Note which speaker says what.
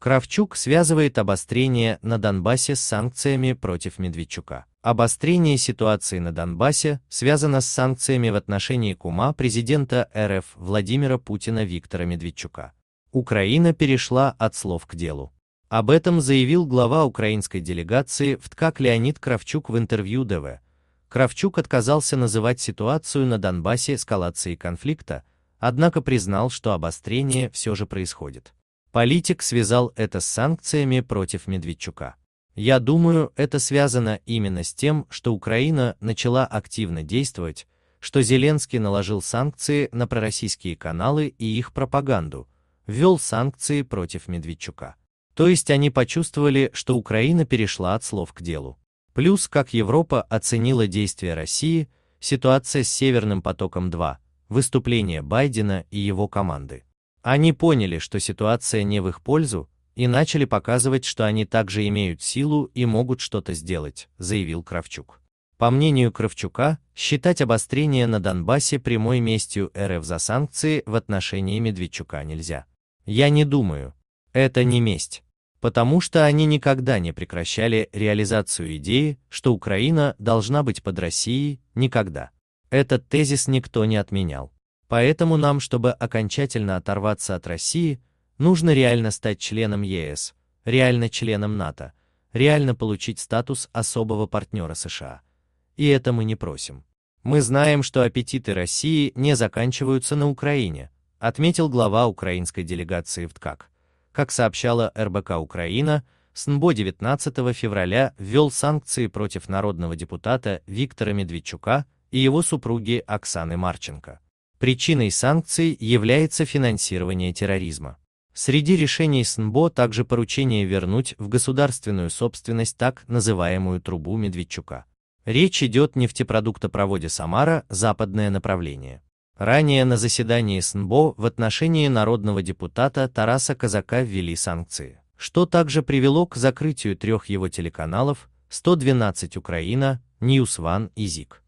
Speaker 1: Кравчук связывает обострение на Донбассе с санкциями против Медведчука. Обострение ситуации на Донбассе связано с санкциями в отношении кума президента РФ Владимира Путина Виктора Медведчука. Украина перешла от слов к делу. Об этом заявил глава украинской делегации в ТКАК Леонид Кравчук в интервью ДВ. Кравчук отказался называть ситуацию на Донбассе эскалацией конфликта, однако признал, что обострение все же происходит. Политик связал это с санкциями против Медведчука. Я думаю, это связано именно с тем, что Украина начала активно действовать, что Зеленский наложил санкции на пророссийские каналы и их пропаганду, ввел санкции против Медведчука. То есть они почувствовали, что Украина перешла от слов к делу. Плюс, как Европа оценила действия России, ситуация с Северным потоком 2, выступление Байдена и его команды. Они поняли, что ситуация не в их пользу, и начали показывать, что они также имеют силу и могут что-то сделать, заявил Кравчук. По мнению Кравчука, считать обострение на Донбассе прямой местью РФ за санкции в отношении Медведчука нельзя. Я не думаю. Это не месть. Потому что они никогда не прекращали реализацию идеи, что Украина должна быть под Россией, никогда. Этот тезис никто не отменял. Поэтому нам, чтобы окончательно оторваться от России, нужно реально стать членом ЕС, реально членом НАТО, реально получить статус особого партнера США. И это мы не просим. Мы знаем, что аппетиты России не заканчиваются на Украине, отметил глава украинской делегации в ТКАК. Как сообщала РБК Украина, СНБО 19 февраля ввел санкции против народного депутата Виктора Медведчука и его супруги Оксаны Марченко. Причиной санкций является финансирование терроризма. Среди решений СНБО также поручение вернуть в государственную собственность так называемую трубу Медведчука. Речь идет нефтепродуктопроводе «Самара» западное направление. Ранее на заседании СНБО в отношении народного депутата Тараса Казака ввели санкции, что также привело к закрытию трех его телеканалов 112 Украина, Ньюс Ван и ЗИК.